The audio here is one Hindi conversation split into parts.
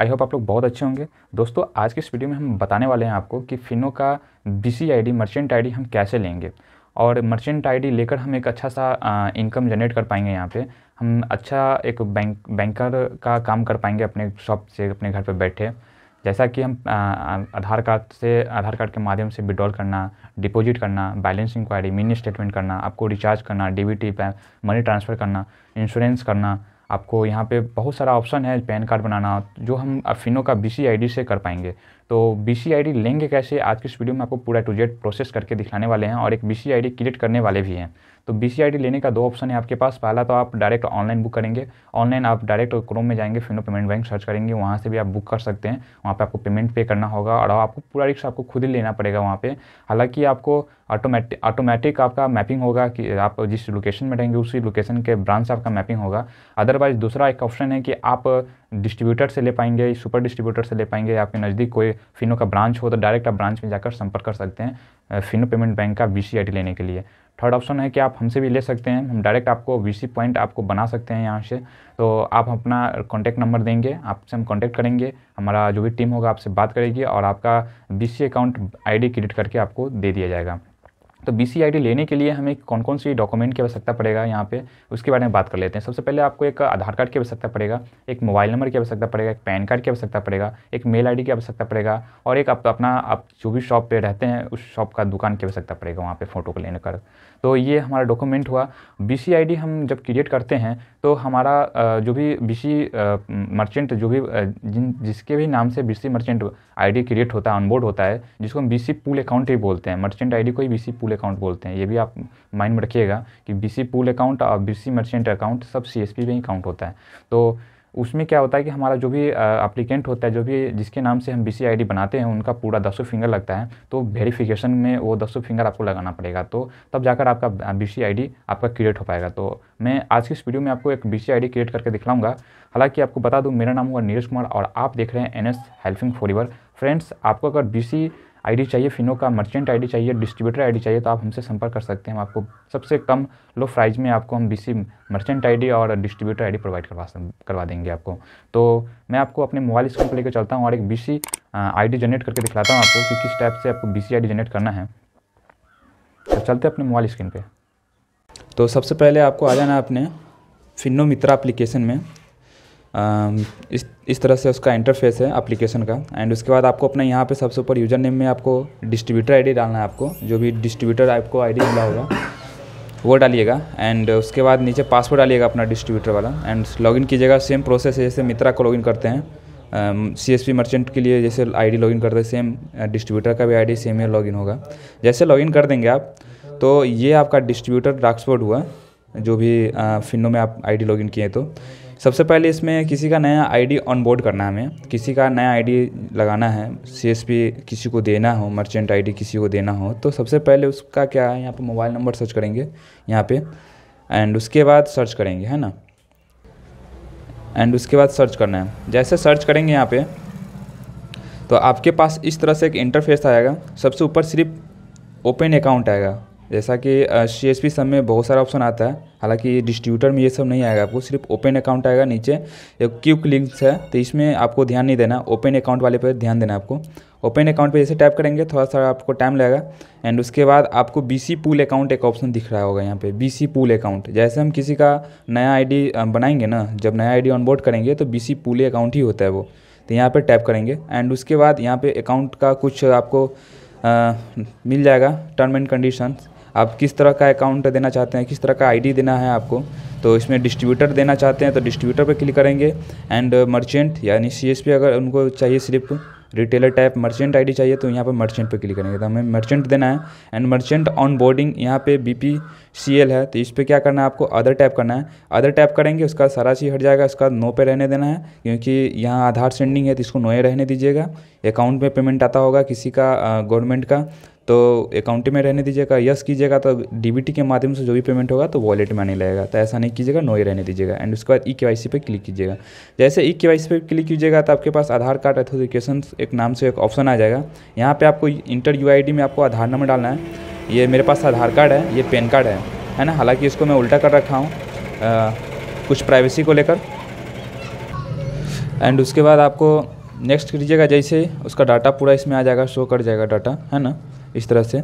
आई होप आप लोग बहुत अच्छे होंगे दोस्तों आज के इस वीडियो में हम बताने वाले हैं आपको कि फिनो का B C I D merchant I D हम कैसे लेंगे और मर्चेंट आईडी लेकर हम एक अच्छा सा इनकम जनरेट कर पाएंगे यहाँ पे हम अच्छा एक बैंक बैंकर का काम कर पाएंगे अपने शॉप से अपने घर पे बैठे जैसा कि हम आधार कार्ड से आधार कार्ड के माध्यम से विड्रॉल करना डिपॉजिट करना बैलेंस इंक्वायरी मिनी स्टेटमेंट करना आपको रिचार्ज करना डी बी मनी ट्रांसफ़र करना इंश्योरेंस करना आपको यहाँ पे बहुत सारा ऑप्शन है पैन कार्ड बनाना जो हम अफिनो का बी सी से कर पाएंगे तो बी सी लेंगे कैसे आज की इस वीडियो में आपको पूरा टू जेड प्रोसेस करके दिखाने वाले हैं और एक बी सी क्रिएट करने वाले भी हैं तो बी लेने का दो ऑप्शन है आपके पास पहला तो आप डायरेक्ट ऑनलाइन बुक करेंगे ऑनलाइन आप डायरेक्ट क्रोम में जाएंगे फिनो पेमेंट बैंक सर्च करेंगे वहाँ से भी आप बुक कर सकते हैं वहाँ पर आपको पेमेंट पे करना होगा और आपको पूरा रिक्शा आपको खुद ही लेना पड़ेगा वहाँ पर हालाँकि आपको ऑटोमेटिक ऑटोमेटिक आपका मैपिंग होगा कि आप जिस लोकेशन में रहेंगे उसी लोकेशन के ब्रांच से आपका मैपिंग होगा अदरवाइज दूसरा एक ऑप्शन है कि आप डिस्ट्रीब्यूटर से ले पाएंगे सुपर डिस्ट्रीब्यूटर से ले पाएंगे आपके नज़दीक कोई फिनो का ब्रांच हो तो डायरेक्ट आप ब्रांच में जाकर संपर्क कर सकते हैं फिनो पेमेंट बैंक का बी लेने के लिए थर्ड ऑप्शन है कि आप हमसे भी ले सकते हैं हम डायरेक्ट आपको वी पॉइंट आपको बना सकते हैं यहाँ से तो आप अपना कॉन्टैक्ट नंबर देंगे आपसे हम कॉन्टैक्ट करेंगे हमारा जो भी टीम होगा आपसे बात करेगी और आपका बी अकाउंट आई क्रिएट करके आपको दे दिया जाएगा तो बी लेने के लिए हमें कौन कौन सी डॉक्यूमेंट की आवश्यकता पड़ेगा यहाँ पे उसके बारे में बात कर लेते हैं सबसे पहले आपको एक आधार कार्ड की आवश्यकता पड़ेगा एक मोबाइल नंबर की आवश्यकता पड़ेगा एक पैन कार्ड की आवश्यकता पड़ेगा एक मेल आईडी की आवश्यकता पड़ेगा और एक आप अपना आप जो भी शॉप पर रहते हैं उस शॉप का दुकान की आवश्यकता पड़ेगा वहाँ पर फ़ोटो को लेने कर तो ये हमारा डॉक्यूमेंट हुआ बी हम जब क्रिएट करते हैं तो हमारा जो भी बी मर्चेंट जो भी जिन जिसके भी नाम से बी मर्चेंट आई क्रिएट होता है ऑनबोर्ड होता है जिसको हम बी पूल अकाउंट ही बोलते हैं मर्चेंट आई डी को ही बी पूल अकाउंट बोलते हैं ये भी आप माइंड में रखिएगा कि बीसी पूल अकाउंट और बीसी मर्चेंट अकाउंट सब सीएसपी में ही काउंट होता है तो उसमें क्या होता है कि हमारा जो भी अप्लीकेंट होता है जो भी जिसके नाम से हम बी सी बनाते हैं उनका पूरा दसों फिंगर लगता है तो वेरीफिकेशन में वो दसों फिंगर आपको लगाना पड़ेगा तो तब जाकर आपका बी सी आपका क्रिएट हो पाएगा तो मैं आज की इस वीडियो में आपको एक बी सी क्रिएट करके दिखलाऊंगा हालांकि आपको बता दूँ मेरा नाम हुआ नीरज कुमार और आप देख रहे हैं N S helping for friends आपको अगर बी आईडी चाहिए फिनो का मर्चेंट आईडी चाहिए डिस्ट्रीब्यूटर आईडी चाहिए तो आप हमसे संपर्क कर सकते हैं हम आपको सबसे कम लो प्राइस में आपको हम बीसी मर्चेंट आईडी और डिस्ट्रीब्यूटर आईडी प्रोवाइड करवा करवा देंगे आपको तो मैं आपको अपने मोबाइल स्क्रीन पर लेकर चलता हूँ और एक बीसी आईडी जनरेट करके दिखलाता हूँ आपको कि किस टाइप से आपको बी सी जनरेट करना है तो चलते अपने मोबाइल स्क्रीन पर तो सबसे पहले आपको आ जाना अपने फिनो मित्रा अप्लीकेशन में इस इस तरह से उसका इंटरफेस है एप्लीकेशन का एंड उसके बाद आपको अपना यहाँ पे सबसे ऊपर यूजर नेम में आपको डिस्ट्रीब्यूटर आईडी डालना है आपको जो भी डिस्ट्रीब्यूटर आपको आईडी मिला होगा वो डालिएगा एंड उसके बाद नीचे पासवर्ड डालिएगा अपना डिस्ट्रीब्यूटर वाला एंड लॉगिन कीजिएगा सेम प्रोसेस है जैसे मित्रा को लॉगिन करते हैं सी एस पी मर्चेंट के लिए जैसे आई डी लॉगिन करते हैं सेम डिस्ट्रीब्यूटर का भी डी सेम ही लॉगिन होगा जैसे लॉगिन कर देंगे आप तो ये आपका डिस्ट्रीब्यूटर डैशबोर्ड हुआ जो भी फिनो में आप आईडी लॉगिन किए तो सबसे पहले इसमें किसी का नया आईडी ऑनबोर्ड करना है हमें किसी का नया आईडी लगाना है सीएसपी किसी को देना हो मर्चेंट आईडी किसी को देना हो तो सबसे पहले उसका क्या है यहाँ पर मोबाइल नंबर सर्च करेंगे यहाँ पर एंड उसके बाद सर्च करेंगे है ना एंड उसके बाद सर्च करना है जैसे सर्च करेंगे यहाँ पे तो आपके पास इस तरह से एक इंटरफेस आएगा सबसे ऊपर सिर्फ ओपन अकाउंट आएगा जैसा कि सी एस पी सब में बहुत सारा ऑप्शन आता है हालांकि डिस्ट्रीब्यूटर में ये सब नहीं आएगा आपको सिर्फ ओपन अकाउंट आएगा नीचे एक क्यूक लिंक्स है तो इसमें आपको ध्यान नहीं देना ओपन अकाउंट वाले पर ध्यान देना आपको ओपन अकाउंट पर जैसे टाइप करेंगे थोड़ा सा आपको टाइम लगेगा एंड उसके बाद आपको बी सी पूल अकाउंट एक ऑप्शन दिख रहा होगा यहाँ पे बी सी पूल अकाउंट जैसे हम किसी का नया डी बनाएंगे ना जब नया आई डी ऑनबोर्ड करेंगे तो बी सी पूल अकाउंट ही होता है वो तो यहाँ पर टैप करेंगे एंड उसके बाद यहाँ पर अकाउंट का कुछ आपको आ, मिल जाएगा टर्म एंड कंडीशंस आप किस तरह का अकाउंट देना चाहते हैं किस तरह का आईडी देना है आपको तो इसमें डिस्ट्रीब्यूटर देना चाहते हैं तो डिस्ट्रीब्यूटर पर क्लिक करेंगे एंड मर्चेंट uh, यानी सी अगर उनको चाहिए सिर्फ रिटेलर टाइप मर्चेंट आईडी चाहिए तो यहाँ पर मर्चेंट पर क्लिक करेंगे तो हमें मर्चेंट देना है एंड मर्चेंट ऑन बोर्डिंग यहाँ पर बी है तो इस पर क्या करना है आपको अदर टैप करना है अदर टैप करेंगे उसका सारा चीज़ हट जाएगा उसका नो पे रहने देना है क्योंकि यहाँ आधार सेंडिंग है तो इसको नोए रहने दीजिएगा अकाउंट में पेमेंट आता होगा किसी का गवर्नमेंट uh, का तो अकाउंट में रहने दीजिएगा यस कीजिएगा तो डी के माध्यम से जो भी पेमेंट होगा तो वॉलेट में आने लगेगा तो ऐसा नहीं कीजिएगा नो ही रहने दीजिएगा एंड उसके बाद ई के वाई सी पर क्लिक कीजिएगा जैसे ई के वाई सी पर क्लिक कीजिएगा तो आपके पास आधार कार्ड अथोरिकेशन एक नाम से एक ऑप्शन आ जाएगा यहाँ पर आपको इंटर यू आई डी में आपको आधार नंबर डालना है ये मेरे पास आधार कार्ड है ये पैन कार्ड है है ना हालाँकि इसको मैं उल्टा कर रखा हूँ कुछ प्राइवेसी को लेकर एंड उसके बाद आपको नेक्स्ट कीजिएगा जैसे उसका डाटा पूरा इसमें आ जाएगा शो कर जाएगा डाटा है ना इस तरह से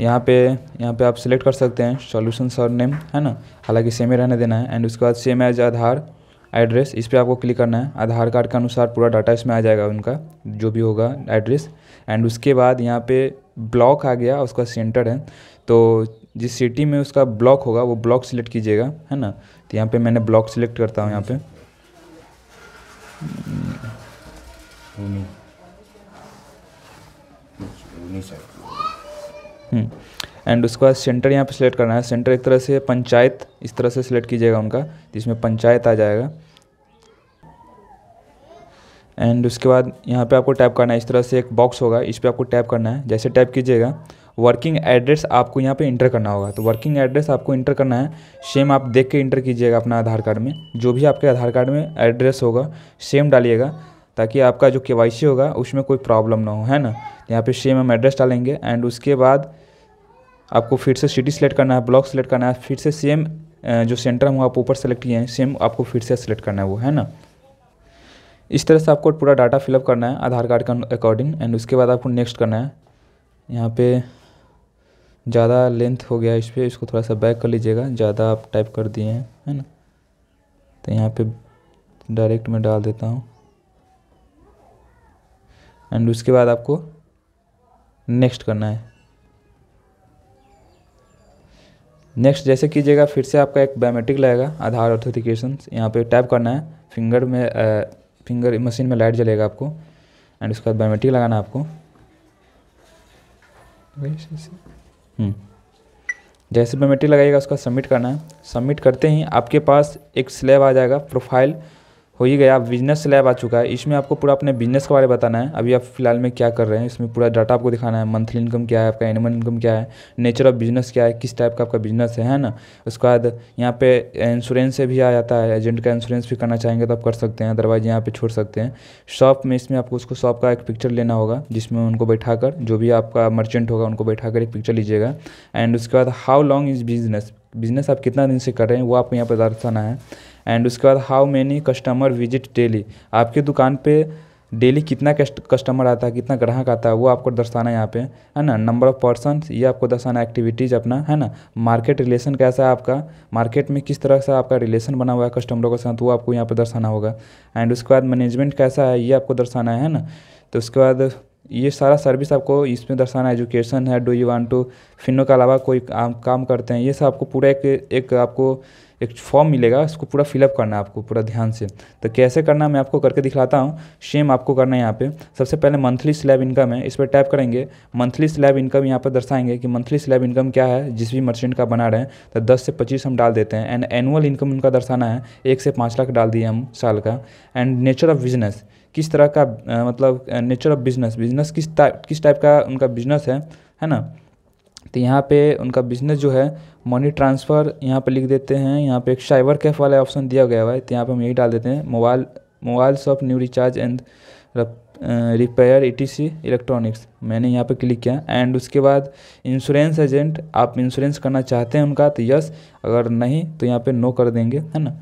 यहाँ पे यहाँ पे आप सिलेक्ट कर सकते हैं सॉल्यूशन सर नेम है ना हालांकि सेम ही रहने देना है एंड उसके बाद सेम एज आधार एड्रेस इस पर आपको क्लिक करना है आधार कार्ड के अनुसार पूरा डाटा इसमें आ जाएगा उनका जो भी होगा एड्रेस एंड उसके बाद यहाँ पे ब्लॉक आ गया उसका सेंटर है तो जिस सिटी में उसका ब्लॉक होगा वो ब्लॉक सिलेक्ट कीजिएगा है ना तो यहाँ पर मैंने ब्लॉक सिलेक्ट करता हूँ यहाँ पर एंड हम्म। उसके बाद सेंटर यहाँ पे सिलेक्ट करना है सेंटर एक तरह से पंचायत इस तरह से सिलेक्ट कीजिएगा उनका जिसमें पंचायत आ जाएगा एंड उसके बाद यहाँ पे आपको टैप करना है इस तरह से एक बॉक्स होगा इस पर आपको टैप करना है जैसे टैप कीजिएगा वर्किंग एड्रेस आपको यहाँ पे इंटर करना होगा तो वर्किंग एड्रेस आपको इंटर करना है सेम आप देख के इंटर कीजिएगा अपना आधार कार्ड में जो भी आपके आधार कार्ड में एड्रेस होगा सेम डालिएगा ताकि आपका जो के होगा उसमें कोई प्रॉब्लम ना हो है ना यहाँ पे सेम हम एड्रेस डालेंगे एंड उसके बाद आपको फिर से सिटी सेलेक्ट करना है ब्लॉक सेलेक्ट करना है फिर से सेम जो सेंटर हूँ आप ऊपर सेलेक्ट किए हैं सेम आपको फिर से सेलेक्ट करना है वो है ना इस तरह से आपको पूरा डाटा फिलअप करना है आधार कार्ड का अकॉर्डिंग एंड उसके बाद आपको नेक्स्ट करना है यहाँ पे ज़्यादा लेंथ हो गया इस पर इसको थोड़ा सा बैक कर लीजिएगा ज़्यादा आप टाइप कर दिए हैं है ना तो यहाँ पे डायरेक्ट मैं डाल देता हूँ एंड उसके बाद आपको नेक्स्ट करना है नेक्स्ट जैसे कीजिएगा फिर से आपका एक बायोमेट्रिक लगेगा आधार ऑथेंटिकेशन यहाँ पे टैप करना है फिंगर में आ, फिंगर मशीन में लाइट जलेगा आपको एंड उसके बाद बायोमेट्रिक लगाना है आपको हम्म। जैसे बायोमेट्रिक लगाइएगा उसका सबमिट करना है सबमिट करते ही आपके पास एक स्लैब आ जाएगा प्रोफाइल हो ही गया बिजनेस लैब आ चुका है इसमें आपको पूरा अपने बिजनेस के बारे में बताना है अभी आप फिलहाल में क्या कर रहे हैं इसमें पूरा डाटा आपको दिखाना है मंथली इनकम क्या है आपका एनिमल इनकम क्या है नेचर ऑफ बिजनेस क्या है किस टाइप का आपका बिजनेस है है ना उसके बाद यहाँ पे इंश्योरेंस से भी आ जाता है एजेंट का इंश्योरेंस भी करना चाहेंगे तो आप कर सकते हैं अदरवाइज यहाँ पर छोड़ सकते हैं शॉप में इसमें आपको उसको शॉप का एक पिक्चर लेना होगा जिसमें उनको बैठा कर जो भी आपका मर्चेंट होगा उनको बैठा कर एक पिक्चर लीजिएगा एंड उसके बाद how long is business business आप कितना दिन से कर रहे हैं वो आपको यहाँ पर दर्शाना है एंड उसके बाद how many customer visit daily आपकी दुकान पे डेली कितना कस्टमर आता है कितना ग्राहक आता है वो आपको दर्शाना है यहाँ पे है ना नंबर ऑफ पर्सन ये आपको दर्शाना है एक्टिविटीज़ अपना है ना मार्केट रिलेशन कैसा है आपका मार्केट में किस तरह से आपका रिलेशन बना हुआ है कस्टमरों के साथ वो आपको यहाँ पे दर्शाना होगा एंड उसके बाद मैनेजमेंट कैसा है ये आपको दर्शाना है ना तो उसके बाद ये सारा सर्विस आपको इसमें दर्शाना है एजुकेशन है do you want to Fino के अलावा कोई काम करते हैं ये सब आपको पूरा एक एक आपको एक फॉर्म मिलेगा इसको पूरा फिलअप करना है आपको पूरा ध्यान से तो कैसे करना मैं आपको करके दिखलाता हूँ सेम आपको करना है यहाँ पे सबसे पहले मंथली स्लैब इनकम है इस पर टाइप करेंगे मंथली स्लैब इनकम यहाँ पर दर्शाएंगे कि मंथली स्लैब इनकम क्या है जिस भी मर्चेंट का बना रहे हैं तो दस से पच्चीस हम डाल देते हैं एंड एनुअल इनकम उनका दर्शाना है एक से पाँच लाख डाल दिए हम साल का एंड नेचर ऑफ बिजनेस किस तरह का मतलब नेचर ऑफ बिजनेस बिजनेस किस टाइप किस टाइप का उनका बिजनेस है है ना तो यहाँ पे उनका बिजनेस जो है मनी ट्रांसफ़र यहाँ पे लिख देते हैं यहाँ पे एक साइबर कैफ वाला ऑप्शन दिया गया हुआ है तो यहाँ पे हम यही डाल देते हैं mobile mobile shop new recharge and repair C electronics मैंने यहाँ पे क्लिक किया एंड उसके बाद इंश्योरेंस एजेंट आप इंश्योरेंस करना चाहते हैं उनका तो यस अगर नहीं तो यहाँ पे नो कर देंगे है ना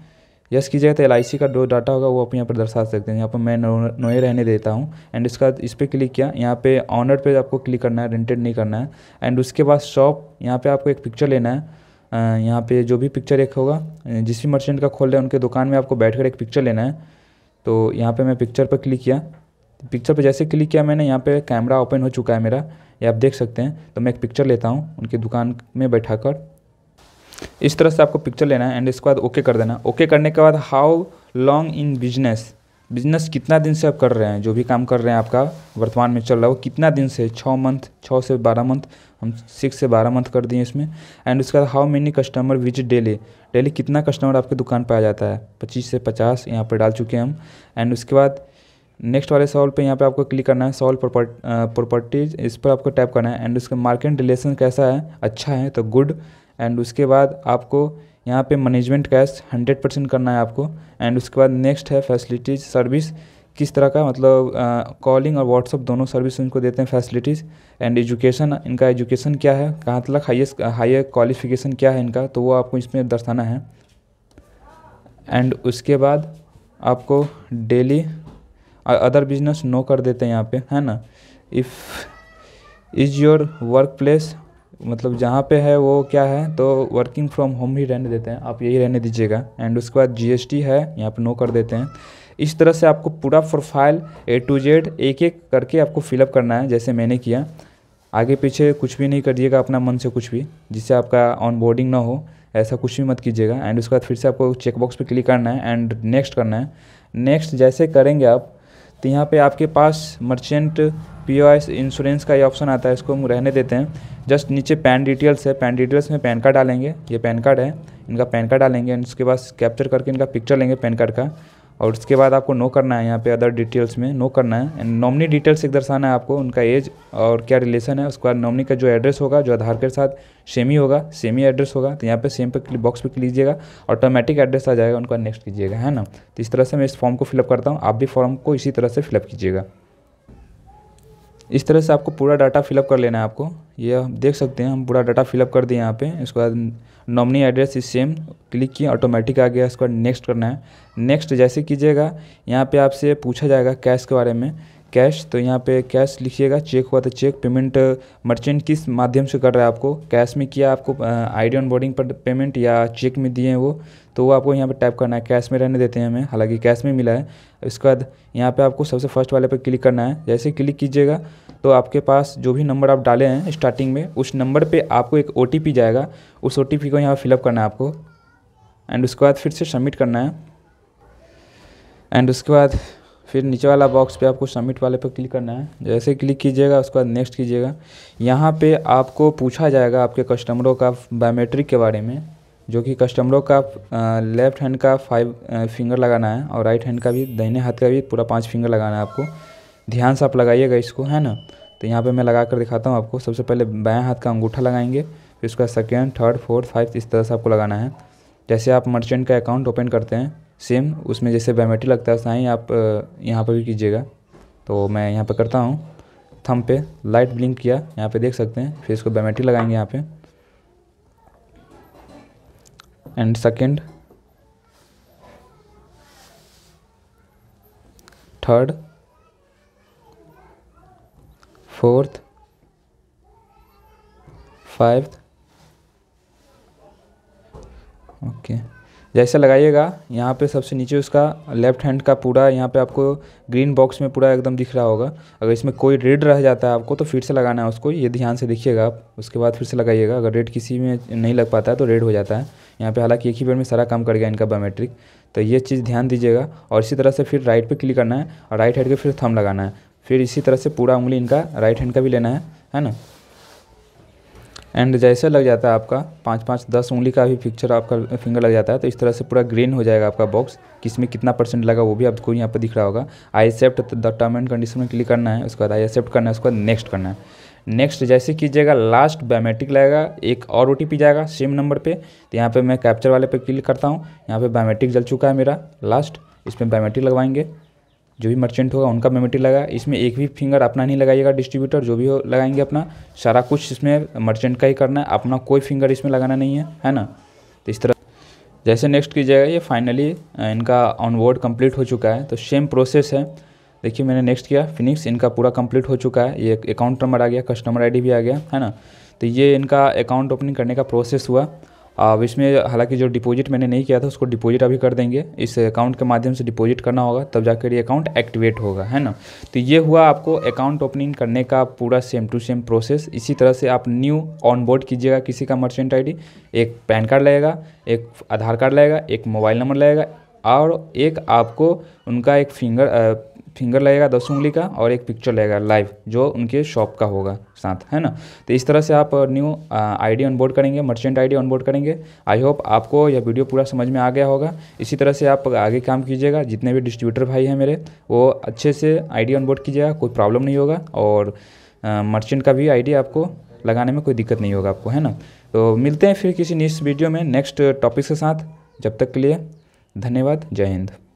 यस कीजिएगा तो एल का जो डाटा होगा वो आप यहाँ पर दर्शा सकते हैं यहाँ पर मैं नोए रहने देता हूँ एंड इसका इस पर क्लिक किया यहाँ पे ऑनर पे आपको क्लिक करना है रेंटेड नहीं करना है एंड उसके बाद शॉप यहाँ पे आपको एक पिक्चर लेना है यहाँ पे जो भी पिक्चर एक होगा जिस भी मर्चेंट का खोल रहे हैं उनके दुकान में आपको बैठ एक पिक्चर लेना है तो यहाँ पर मैं पिक्चर पर क्लिक किया पिक्चर पर जैसे क्लिक किया मैंने यहाँ पर कैमरा ओपन हो चुका है मेरा ये आप देख सकते हैं तो मैं एक पिक्चर लेता हूँ उनकी दुकान में बैठा कर इस तरह से आपको पिक्चर लेना है एंड इसके बाद ओके कर देना ओके करने के बाद how long in business business कितना दिन से आप कर रहे हैं जो भी काम कर रहे हैं आपका वर्तमान में चल रहा हो कितना दिन से छः मंथ छः से बारह मंथ हम सिक्स से बारह मंथ कर दिए इसमें एंड उसके बाद how many customer visit daily daily कितना कस्टमर आपके दुकान पर आ जाता है पच्चीस से पचास यहाँ पर डाल चुके हैं हम एंड उसके बाद नेक्स्ट वाले सॉल्व पे यहाँ पे आपको क्लिक करना है सॉल्व प्रॉपर्टीज इस पर आपको टैप करना है एंड उसका मार्केट रिलेशन कैसा है अच्छा है तो गुड एंड उसके बाद आपको यहाँ पे मैनेजमेंट कैश हंड्रेड परसेंट करना है आपको एंड उसके बाद नेक्स्ट है फैसिलिटीज़ सर्विस किस तरह का मतलब कॉलिंग और व्हाट्सअप दोनों सर्विस उनको देते हैं फैसिलिटीज़ एंड एजुकेशन इनका एजुकेशन क्या है कहाँ तक हाइस्ट हाइयर क्वालिफिकेशन क्या है इनका तो वो आपको इसमें दर्शाना है एंड उसके बाद आपको डेली अदर बिजनेस नो कर देते हैं यहाँ पे है ना if is your work place मतलब जहाँ पे है वो क्या है तो वर्किंग फ्रॉम होम ही रहने देते हैं आप यही रहने दीजिएगा एंड उसके बाद जीएसटी है यहाँ पे नो कर देते हैं इस तरह से आपको पूरा प्रोफाइल ए टू जेड एक एक करके आपको फिलअप करना है जैसे मैंने किया आगे पीछे कुछ भी नहीं करिएगा अपना मन से कुछ भी जिससे आपका ऑन बोर्डिंग ना हो ऐसा कुछ भी मत कीजिएगा एंड उसके बाद फिर से आपको चेकबॉक्स पर क्लिक करना है एंड नेक्स्ट करना है नेक्स्ट जैसे करेंगे आप तो यहाँ पे आपके पास merchant P O S insurance का ये ऑप्शन आता है इसको हम रहने देते हैं जस्ट नीचे पैन डिटेल्स है पैन डिटेल्स में पैन कार्ड डालेंगे ये पैन कार्ड है इनका पैन कार्ड डालेंगे एंड इसके बाद कैप्चर करके इनका पिक्चर लेंगे पैन कार्ड का और उसके बाद आपको नो करना है यहाँ पे अदर डिटेल्स में नो करना है एंड नॉमनी डिटेल्स एक दर्शाना है आपको उनका एज और क्या रिलेशन है उसके बाद नॉमनी का जो एड्रेस होगा जो आधार के साथ सेम ही होगा सेम ही एड्रेस होगा तो यहाँ पे सेम पे बॉक्स पे क्लिक कीजिएगा ऑटोमेटिक एड्रेस आ जाएगा उनका नेक्स्ट कीजिएगा है ना तो इस तरह से मैं इस फॉर्म को फिलअप करता हूँ आप भी फॉर्म को इसी तरह से फिलअप कीजिएगा इस तरह से आपको पूरा डाटा फिलअप कर लेना है आपको ये आप देख सकते हैं हम पूरा डाटा फिलअप कर दिए यहाँ पे इसके बाद nominee address is same click किए ऑटोमेटिक आ गया इसके बाद नेक्स्ट करना है नेक्स्ट जैसे कीजिएगा यहाँ पे आपसे पूछा जाएगा कैश के बारे में कैश तो यहाँ पे कैश लिखिएगा चेक हुआ तो चेक पेमेंट मर्चेंट किस माध्यम से कर रहा है आपको कैश में किया आपको आईडी ऑन बोर्डिंग पर पेमेंट या चेक में दिए वो तो वो आपको यहाँ पर टाइप करना है कैश में रहने देते हैं हमें हालांकि कैश में मिला है उसके बाद यहाँ पर आपको सबसे फर्स्ट वाले पर क्लिक करना है जैसे क्लिक कीजिएगा तो आपके पास जो भी नंबर आप डाले हैं स्टार्टिंग में उस नंबर पर आपको एक ओ जाएगा उस ओ को यहाँ फिलअप करना है आपको एंड उसके बाद फिर से सबमिट करना है एंड उसके बाद फिर नीचे वाला बॉक्स पे आपको सबमिट वाले पर क्लिक करना है जैसे क्लिक कीजिएगा उसके बाद नेक्स्ट कीजिएगा यहाँ पे आपको पूछा जाएगा आपके कस्टमरों का बायोमेट्रिक के बारे में जो कि कस्टमरों का लेफ़्ट हैंड का फाइव फिंगर लगाना है और राइट हैंड का भी दहने हाथ का भी पूरा पाँच फिंगर लगाना है आपको ध्यान से आप लगाइएगा इसको है ना तो यहाँ पे मैं लगा कर दिखाता हूँ आपको सबसे पहले बाएं हाथ का अंगूठा लगाएंगे फिर उसका सेकेंड थर्ड फोर्थ फाइव इस तरह से आपको लगाना है जैसे आप मर्चेंट का अकाउंट ओपन करते हैं सेम उसमें जैसे बायोमेट्रिक लगता है साइन आप यहाँ पर भी कीजिएगा तो मैं यहाँ पर करता हूँ थम पे लाइट ब्लिंक किया यहाँ पर देख सकते हैं फिर इसको बायोमेट्रिक लगाएंगे यहाँ पर and second third fourth fifth okay जैसे लगाइएगा यहाँ पे सबसे नीचे उसका लेफ्ट हैंड का पूरा यहाँ पे आपको ग्रीन बॉक्स में पूरा एकदम दिख रहा होगा अगर इसमें कोई रेड रह जाता है आपको तो फिर से लगाना है उसको ये ध्यान से देखिएगा आप उसके बाद फिर से लगाइएगा अगर रेड किसी में नहीं लग पाता है तो रेड हो जाता है यहाँ पे हालांकि एक ही पेड़ में सारा काम कर गया इनका बायोमेट्रिक तो ये चीज़ ध्यान दीजिएगा और इसी तरह से फिर राइट पर क्लिक करना है और राइट हैंड के फिर थम लगाना है फिर इसी तरह से पूरा उंगली इनका राइट हैंड का भी लेना है है ना एंड जैसे लग जाता है आपका पाँच पाँच दस उंगली का भी पिक्चर आपका फिंगर लग जाता है तो इस तरह से पूरा ग्रीन हो जाएगा आपका बॉक्स किसमें कितना परसेंट लगा वो भी आपको यहाँ पर दिख रहा होगा I accept the term and condition में क्लिक करना है उसके बाद आई एक्सेप्ट करना है उसके बाद नेक्स्ट करना है नेक्स्ट जैसे कीजिएगा लास्ट बायोमेट्रिक लगेगा एक और ओ जाएगा सेम नंबर पर तो यहाँ पर मैं कैप्चर वाले पर क्लिक करता हूँ यहाँ पर बायोमेट्रिक जल चुका है मेरा लास्ट इसमें बायोमेट्रिक लगवाएंगे जो भी मर्चेंट होगा उनका मेमेटी लगा इसमें एक भी फिंगर अपना नहीं लगाइएगा डिस्ट्रीब्यूटर जो भी हो लगाएंगे अपना सारा कुछ इसमें मर्चेंट का ही करना है अपना कोई फिंगर इसमें लगाना नहीं है है ना तो इस तरह जैसे नेक्स्ट कीजिएगा ये फाइनली इनका ऑन वोड कम्प्लीट हो चुका है तो सेम प्रोसेस है देखिए मैंने नेक्स्ट किया फिनिक्स इनका पूरा कम्प्लीट हो चुका है ये अकाउंट नंबर आ गया कस्टमर आई भी आ गया है ना तो ये इनका अकाउंट ओपनिंग करने का प्रोसेस हुआ अब इसमें हालांकि जो डिपॉजिट मैंने नहीं किया था उसको डिपॉजिट अभी कर देंगे इस अकाउंट के माध्यम से डिपॉजिट करना होगा तब जाकर ये अकाउंट एक्टिवेट होगा है ना तो ये हुआ आपको अकाउंट ओपनिंग करने का पूरा सेम टू सेम प्रोसेस इसी तरह से आप न्यू ऑन बोर्ड कीजिएगा किसी का मर्चेंट आई एक पैन कार्ड लगेगा एक आधार कार्ड लगेगा एक मोबाइल नंबर लगेगा और एक आपको उनका एक फिंगर फिंगर लगेगा दस उंगली का और एक पिक्चर लगेगा लाइव जो उनके शॉप का होगा साथ है ना तो इस तरह से आप न्यू आईडी ऑनबोर्ड करेंगे मर्चेंट आईडी ऑनबोर्ड करेंगे आई होप आपको यह वीडियो पूरा समझ में आ गया होगा इसी तरह से आप आगे काम कीजिएगा जितने भी डिस्ट्रीब्यूटर भाई हैं मेरे वो अच्छे से डी ऑनबोर्ड कीजिएगा कोई प्रॉब्लम नहीं होगा और मर्चेंट का भी डी आपको लगाने में कोई दिक्कत नहीं होगा आपको है ना तो मिलते हैं फिर किसी नेक्स्ट वीडियो में नेक्स्ट टॉपिक्स के साथ जब तक के लिए धन्यवाद जय हिंद